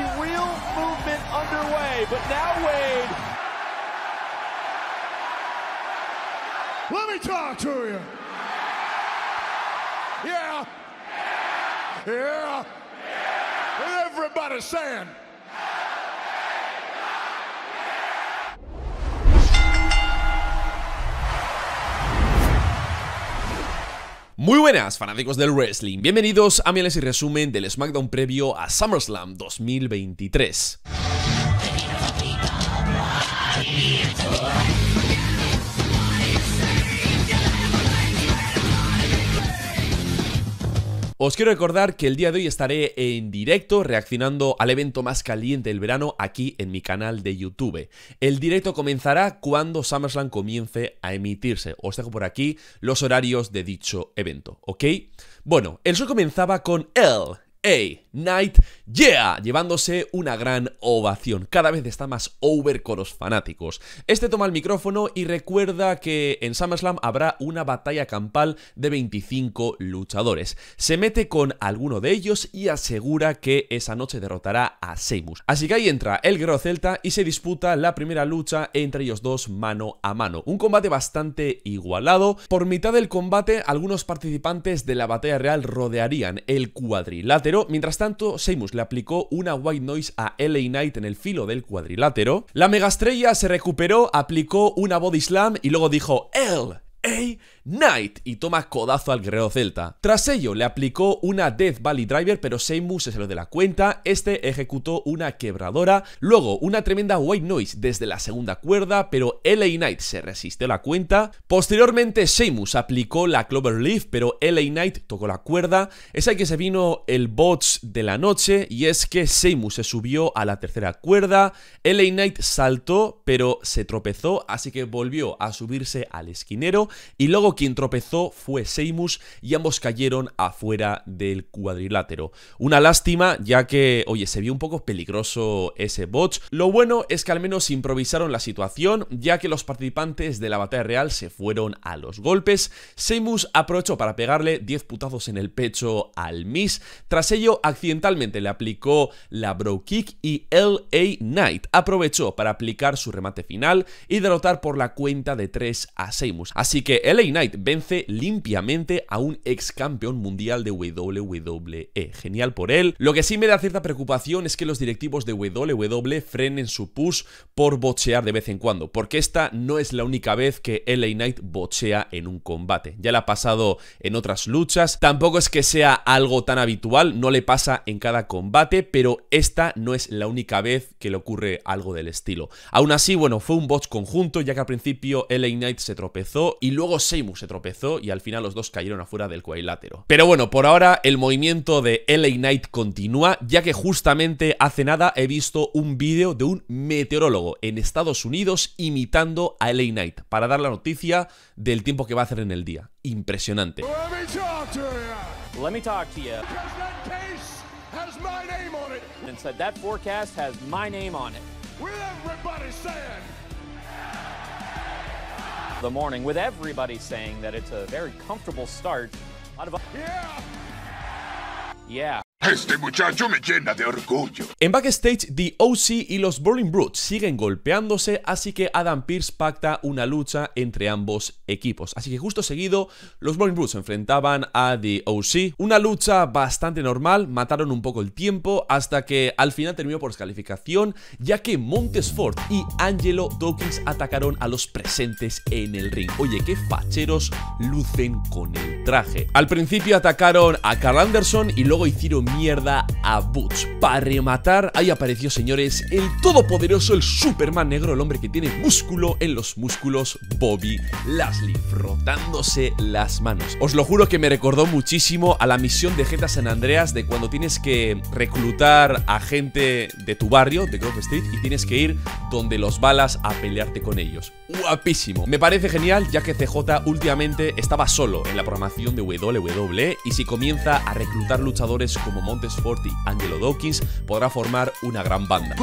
a real movement underway, but now Wade. Let me talk to you. Yeah. Yeah. yeah. yeah. Everybody's saying. Muy buenas, fanáticos del wrestling. Bienvenidos a mi análisis resumen del SmackDown previo a SummerSlam 2023. Os quiero recordar que el día de hoy estaré en directo reaccionando al evento más caliente del verano aquí en mi canal de YouTube. El directo comenzará cuando SummerSlam comience a emitirse. Os dejo por aquí los horarios de dicho evento, ¿ok? Bueno, el show comenzaba con El Hey Night Yeah, llevándose una gran ovación. Cada vez está más over con los fanáticos. Este toma el micrófono y recuerda que en SummerSlam habrá una batalla campal de 25 luchadores. Se mete con alguno de ellos y asegura que esa noche derrotará a Seimus Así que ahí entra el guerrero celta y se disputa la primera lucha entre ellos dos mano a mano. Un combate bastante igualado. Por mitad del combate, algunos participantes de la batalla real rodearían el cuadrilátero mientras tanto, Seamus le aplicó una white noise a LA Knight en el filo del cuadrilátero. La megastrella se recuperó, aplicó una body slam y luego dijo: ¡El! Knight y toma codazo al guerrero celta. Tras ello, le aplicó una Death Valley Driver, pero Seimus se lo de la cuenta, este ejecutó una quebradora, luego una tremenda White Noise desde la segunda cuerda, pero LA Knight se resistió la cuenta. Posteriormente, Seimus aplicó la Clover Leaf, pero LA Knight tocó la cuerda. Es ahí que se vino el bots de la noche, y es que Seimus se subió a la tercera cuerda, LA Knight saltó, pero se tropezó, así que volvió a subirse al esquinero y luego quien tropezó fue Seimus y ambos cayeron afuera del cuadrilátero. Una lástima ya que, oye, se vio un poco peligroso ese bot, Lo bueno es que al menos improvisaron la situación ya que los participantes de la batalla real se fueron a los golpes. Seymus aprovechó para pegarle 10 putazos en el pecho al Miss. Tras ello, accidentalmente le aplicó la Bro Kick y LA Knight aprovechó para aplicar su remate final y derrotar por la cuenta de 3 a Seimus, Así que LA Knight vence limpiamente a un ex campeón mundial de WWE. Genial por él. Lo que sí me da cierta preocupación es que los directivos de WWE frenen su push por bochear de vez en cuando, porque esta no es la única vez que LA Knight bochea en un combate. Ya la ha pasado en otras luchas, tampoco es que sea algo tan habitual, no le pasa en cada combate, pero esta no es la única vez que le ocurre algo del estilo. Aún así, bueno, fue un botch conjunto, ya que al principio LA Knight se tropezó y luego Seymour se tropezó y al final los dos cayeron afuera del cuadrilátero. Pero bueno, por ahora el movimiento de LA Knight continúa, ya que justamente hace nada he visto un vídeo de un meteorólogo en Estados Unidos imitando a LA Knight para dar la noticia del tiempo que va a hacer en el día. Impresionante. the morning, with everybody saying that it's a very comfortable start. A lot of yeah, yeah. Este muchacho me llena de orgullo. En backstage, The OC y los Burning Brutes siguen golpeándose, así que Adam Pierce pacta una lucha entre ambos equipos. Así que justo seguido, los Burning Brutes enfrentaban a The OC. Una lucha bastante normal, mataron un poco el tiempo hasta que al final terminó por descalificación, ya que Montesford y Angelo Dawkins atacaron a los presentes en el ring. Oye, qué facheros lucen con el traje. Al principio atacaron a Carl Anderson y luego hicieron mierda a Butch. Para rematar, ahí apareció, señores, el todopoderoso, el Superman negro, el hombre que tiene músculo en los músculos, Bobby Lashley, frotándose las manos. Os lo juro que me recordó muchísimo a la misión de Geta San Andreas de cuando tienes que reclutar a gente de tu barrio, de Grove Street, y tienes que ir donde los balas a pelearte con ellos. Guapísimo. Me parece genial ya que CJ últimamente estaba solo en la programación de WW e, y si comienza a reclutar luchadores como Montes Angelo Dawkins, podrá formar una gran banda.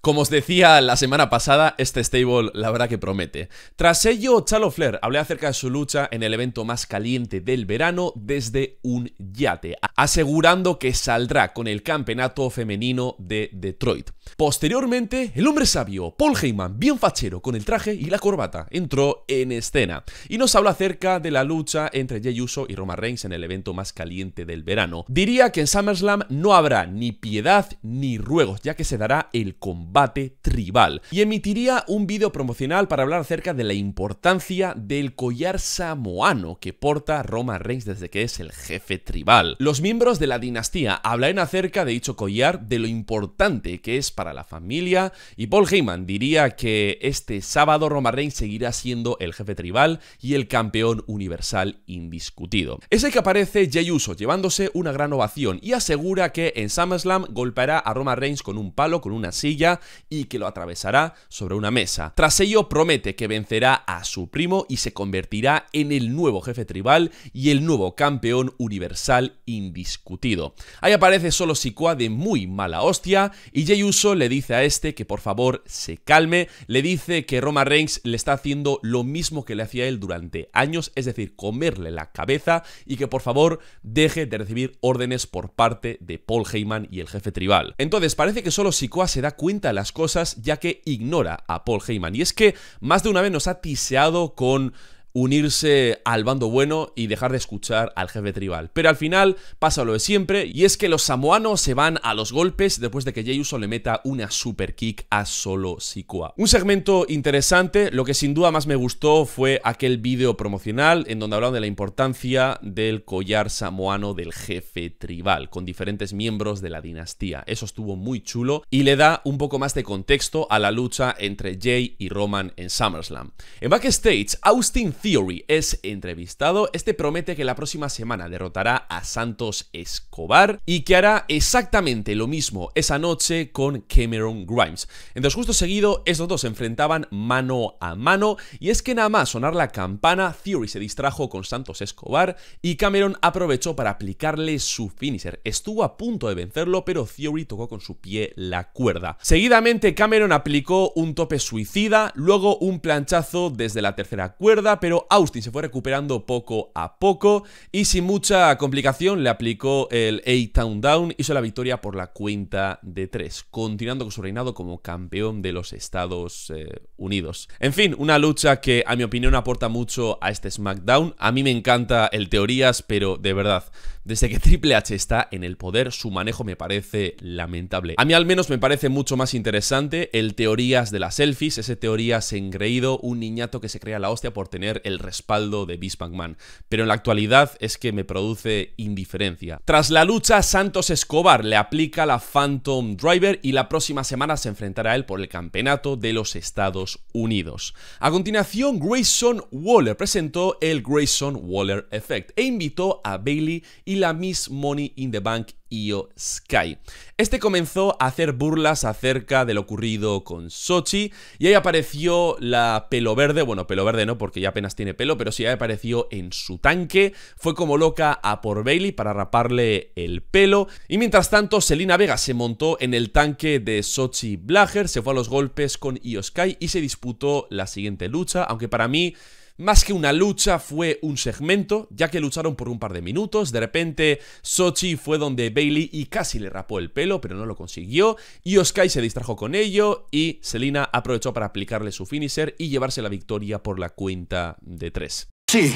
Como os decía la semana pasada, este stable la verdad que promete. Tras ello, Chalo Flair habló acerca de su lucha en el evento más caliente del verano desde un yate, asegurando que saldrá con el campeonato femenino de Detroit. Posteriormente, el hombre sabio, Paul Heyman, bien fachero con el traje y la corbata, entró en escena y nos habla acerca de la lucha entre Jey y Roma Reigns en el evento más caliente del verano. Diría que en SummerSlam no habrá ni piedad ni ruegos, ya que se dará el combate tribal. Y emitiría un vídeo promocional para hablar acerca de la importancia del collar samoano que porta Roma Reigns desde que es el jefe tribal. Los miembros de la dinastía hablarán acerca de dicho collar, de lo importante que es para la familia. Y Paul Heyman diría que este sábado Roma Reigns seguirá siendo el jefe tribal y el campeón universal indiscutido. Es el que aparece Jey Uso llevándose una gran ovación y asegura que en SummerSlam golpeará a Roma Reigns con un palo, con una silla y que lo atravesará sobre una mesa. Tras ello promete que vencerá a su primo y se convertirá en el nuevo jefe tribal y el nuevo campeón universal indiscutido. Ahí aparece solo Sikoa de muy mala hostia y Jey Uso le dice a este que por favor se calme, le dice que Roma Reigns le está haciendo lo mismo que le hacía él durante años, es decir, comerle la cabeza y que por favor deje de recibir órdenes por parte de Paul Heyman y el jefe tribal. Entonces parece que solo Sikoa se da cuenta de las cosas ya que ignora a Paul Heyman y es que más de una vez nos ha tiseado con unirse al bando bueno y dejar de escuchar al jefe tribal. Pero al final pasa lo de siempre y es que los samoanos se van a los golpes después de que Jay Uso le meta una super kick a Solo Sikoa. Un segmento interesante, lo que sin duda más me gustó fue aquel vídeo promocional en donde hablaban de la importancia del collar samoano del jefe tribal con diferentes miembros de la dinastía. Eso estuvo muy chulo y le da un poco más de contexto a la lucha entre Jay y Roman en SummerSlam. En backstage, Austin Theory es entrevistado, este promete que la próxima semana derrotará a Santos Escobar y que hará exactamente lo mismo esa noche con Cameron Grimes. Entonces justo seguido, estos dos se enfrentaban mano a mano y es que nada más sonar la campana, Theory se distrajo con Santos Escobar y Cameron aprovechó para aplicarle su finisher. Estuvo a punto de vencerlo, pero Theory tocó con su pie la cuerda. Seguidamente Cameron aplicó un tope suicida, luego un planchazo desde la tercera cuerda, pero Austin se fue recuperando poco a poco y sin mucha complicación le aplicó el A-Town Down, hizo la victoria por la cuenta de 3, continuando con su reinado como campeón de los Estados eh, Unidos. En fin, una lucha que a mi opinión aporta mucho a este SmackDown. A mí me encanta el teorías, pero de verdad, desde que Triple H está en el poder, su manejo me parece lamentable. A mí al menos me parece mucho más interesante el teorías de las selfies, ese teorías engreído, un niñato que se crea la hostia por tener el respaldo de Vince Man. Pero en la actualidad es que me produce indiferencia. Tras la lucha, Santos Escobar le aplica la Phantom Driver y la próxima semana se enfrentará a él por el campeonato de los Estados Unidos. A continuación, Grayson Waller presentó el Grayson Waller Effect e invitó a Bailey y la Miss Money in the Bank Io Sky. Este comenzó a hacer burlas acerca de lo ocurrido con Sochi y ahí apareció la pelo verde, bueno, pelo verde no porque ya apenas tiene pelo, pero sí apareció en su tanque, fue como loca a por Bailey para raparle el pelo y mientras tanto Selina Vega se montó en el tanque de Sochi Blager, se fue a los golpes con Io Sky y se disputó la siguiente lucha, aunque para mí más que una lucha fue un segmento, ya que lucharon por un par de minutos, de repente Sochi fue donde Bailey y casi le rapó el pelo, pero no lo consiguió, y Oskai se distrajo con ello y Selina aprovechó para aplicarle su finisher y llevarse la victoria por la cuenta de tres. Sí,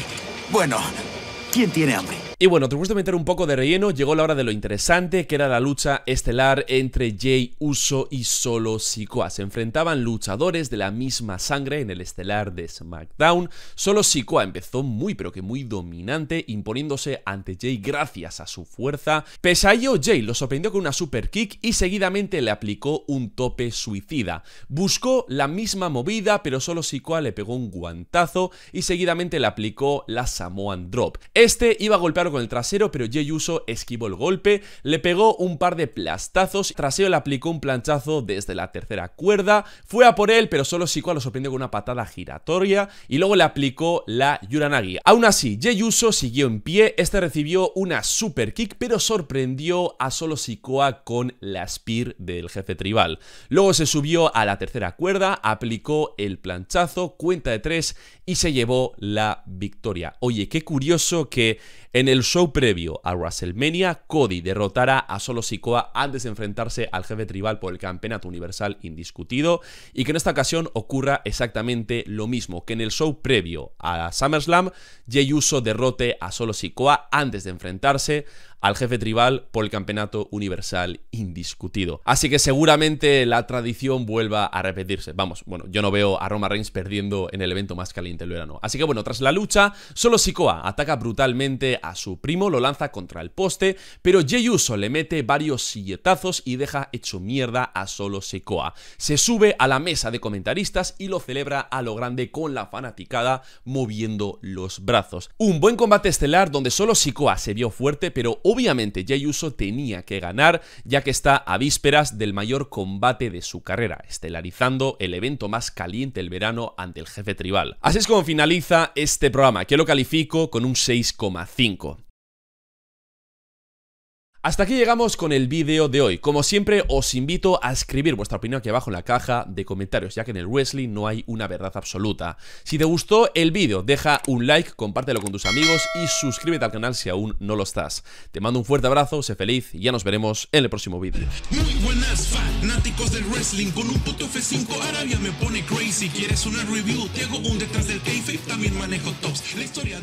bueno, ¿quién tiene hambre? Y bueno, después de meter un poco de relleno, llegó la hora de lo interesante, que era la lucha estelar entre Jay Uso y Solo Sikoa. Se enfrentaban luchadores de la misma sangre en el estelar de SmackDown. Solo Sikoa empezó muy pero que muy dominante, imponiéndose ante Jay gracias a su fuerza. Pese a ello, Jay lo sorprendió con una super kick y seguidamente le aplicó un tope suicida. Buscó la misma movida, pero solo Sikoa le pegó un guantazo y seguidamente le aplicó la Samoan Drop. Este iba a golpear con el trasero, pero Jeyuso esquivó el golpe, le pegó un par de plastazos, Trasero le aplicó un planchazo desde la tercera cuerda, fue a por él, pero solo Sikoa lo sorprendió con una patada giratoria y luego le aplicó la Yuranagi. Aún así, Jeyuso siguió en pie, este recibió una super kick, pero sorprendió a solo Sikoa con la spear del jefe tribal. Luego se subió a la tercera cuerda, aplicó el planchazo, cuenta de tres y se llevó la victoria. Oye, qué curioso que en el show previo a WrestleMania, Cody derrotará a Solo Sikoa antes de enfrentarse al jefe tribal por el campeonato universal indiscutido y que en esta ocasión ocurra exactamente lo mismo que en el show previo a SummerSlam, Jey Uso derrote a Solo Sikoa antes de enfrentarse al jefe tribal por el campeonato universal indiscutido. Así que seguramente la tradición vuelva a repetirse. Vamos, bueno, yo no veo a Roma Reigns perdiendo en el evento más caliente del verano. Así que bueno, tras la lucha, solo Sikoa ataca brutalmente a su primo, lo lanza contra el poste, pero Jey Uso le mete varios silletazos y deja hecho mierda a solo Sikoa. Se sube a la mesa de comentaristas y lo celebra a lo grande con la fanaticada moviendo los brazos. Un buen combate estelar donde solo Sikoa se vio fuerte, pero Obviamente, Jayuso tenía que ganar, ya que está a vísperas del mayor combate de su carrera, estelarizando el evento más caliente del verano ante el jefe tribal. Así es como finaliza este programa, que lo califico con un 6,5. Hasta aquí llegamos con el vídeo de hoy. Como siempre, os invito a escribir vuestra opinión aquí abajo en la caja de comentarios, ya que en el wrestling no hay una verdad absoluta. Si te gustó el vídeo, deja un like, compártelo con tus amigos y suscríbete al canal si aún no lo estás. Te mando un fuerte abrazo, sé feliz y ya nos veremos en el próximo vídeo. buenas fanáticos wrestling, me pone ¿Quieres también manejo La historia